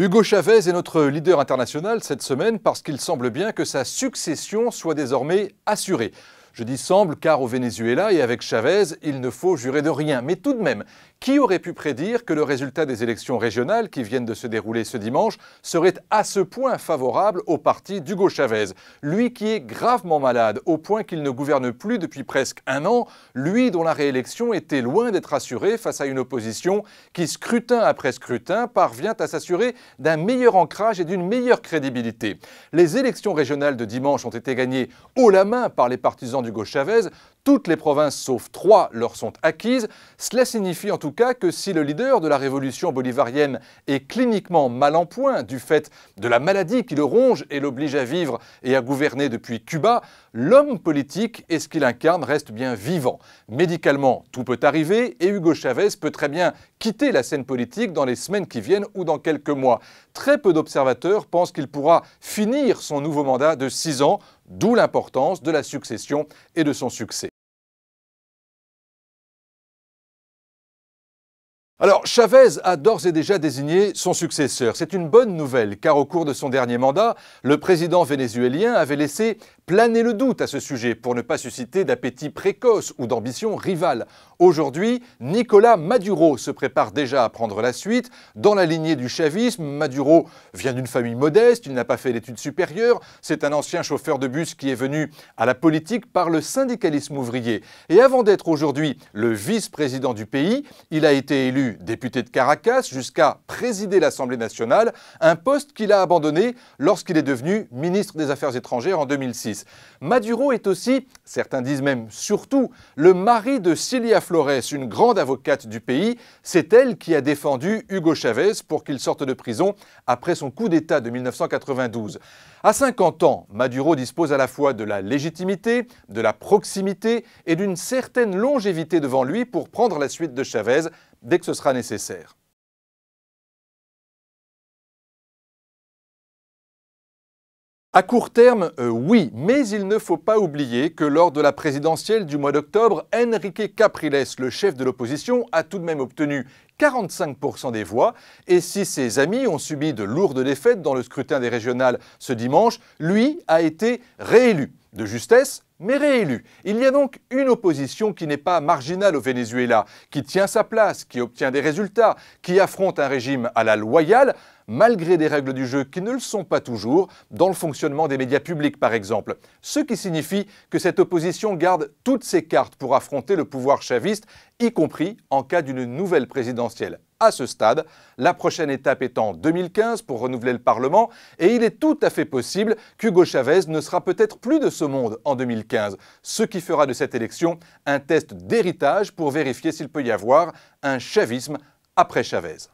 Hugo Chavez est notre leader international cette semaine parce qu'il semble bien que sa succession soit désormais assurée. Je dis semble car au Venezuela et avec Chavez, il ne faut jurer de rien. Mais tout de même, qui aurait pu prédire que le résultat des élections régionales qui viennent de se dérouler ce dimanche serait à ce point favorable au parti d'Hugo Chavez Lui qui est gravement malade, au point qu'il ne gouverne plus depuis presque un an, lui dont la réélection était loin d'être assurée face à une opposition qui, scrutin après scrutin, parvient à s'assurer d'un meilleur ancrage et d'une meilleure crédibilité. Les élections régionales de dimanche ont été gagnées haut la main par les partisans d'Hugo Chavez, toutes les provinces sauf trois leur sont acquises, cela signifie en tout cas que si le leader de la révolution bolivarienne est cliniquement mal en point du fait de la maladie qui le ronge et l'oblige à vivre et à gouverner depuis Cuba, l'homme politique et ce qu'il incarne reste bien vivant. Médicalement, tout peut arriver et Hugo Chavez peut très bien quitter la scène politique dans les semaines qui viennent ou dans quelques mois. Très peu d'observateurs pensent qu'il pourra finir son nouveau mandat de six ans, d'où l'importance de la succession et de son succès. Alors, Chavez a d'ores et déjà désigné son successeur. C'est une bonne nouvelle, car au cours de son dernier mandat, le président vénézuélien avait laissé planer le doute à ce sujet pour ne pas susciter d'appétit précoce ou d'ambition rivale. Aujourd'hui, Nicolas Maduro se prépare déjà à prendre la suite. Dans la lignée du chavisme, Maduro vient d'une famille modeste, il n'a pas fait d'études supérieures, c'est un ancien chauffeur de bus qui est venu à la politique par le syndicalisme ouvrier. Et avant d'être aujourd'hui le vice-président du pays, il a été élu député de Caracas jusqu'à présider l'Assemblée nationale, un poste qu'il a abandonné lorsqu'il est devenu ministre des Affaires étrangères en 2006. Maduro est aussi, certains disent même surtout, le mari de Cilia Flores, une grande avocate du pays. C'est elle qui a défendu Hugo Chavez pour qu'il sorte de prison après son coup d'État de 1992. À 50 ans, Maduro dispose à la fois de la légitimité, de la proximité et d'une certaine longévité devant lui pour prendre la suite de Chavez dès que ce sera nécessaire. À court terme, euh, oui, mais il ne faut pas oublier que lors de la présidentielle du mois d'octobre, Enrique Capriles, le chef de l'opposition, a tout de même obtenu 45% des voix, et si ses amis ont subi de lourdes défaites dans le scrutin des régionales ce dimanche, lui a été réélu. De justesse, mais réélu. Il y a donc une opposition qui n'est pas marginale au Venezuela, qui tient sa place, qui obtient des résultats, qui affronte un régime à la loyale, malgré des règles du jeu qui ne le sont pas toujours, dans le fonctionnement des médias publics par exemple. Ce qui signifie que cette opposition garde toutes ses cartes pour affronter le pouvoir chaviste, y compris en cas d'une nouvelle présidentielle à ce stade, la prochaine étape étant 2015 pour renouveler le Parlement, et il est tout à fait possible qu'Hugo Chavez ne sera peut-être plus de ce monde en 2015, ce qui fera de cette élection un test d'héritage pour vérifier s'il peut y avoir un chavisme après Chavez.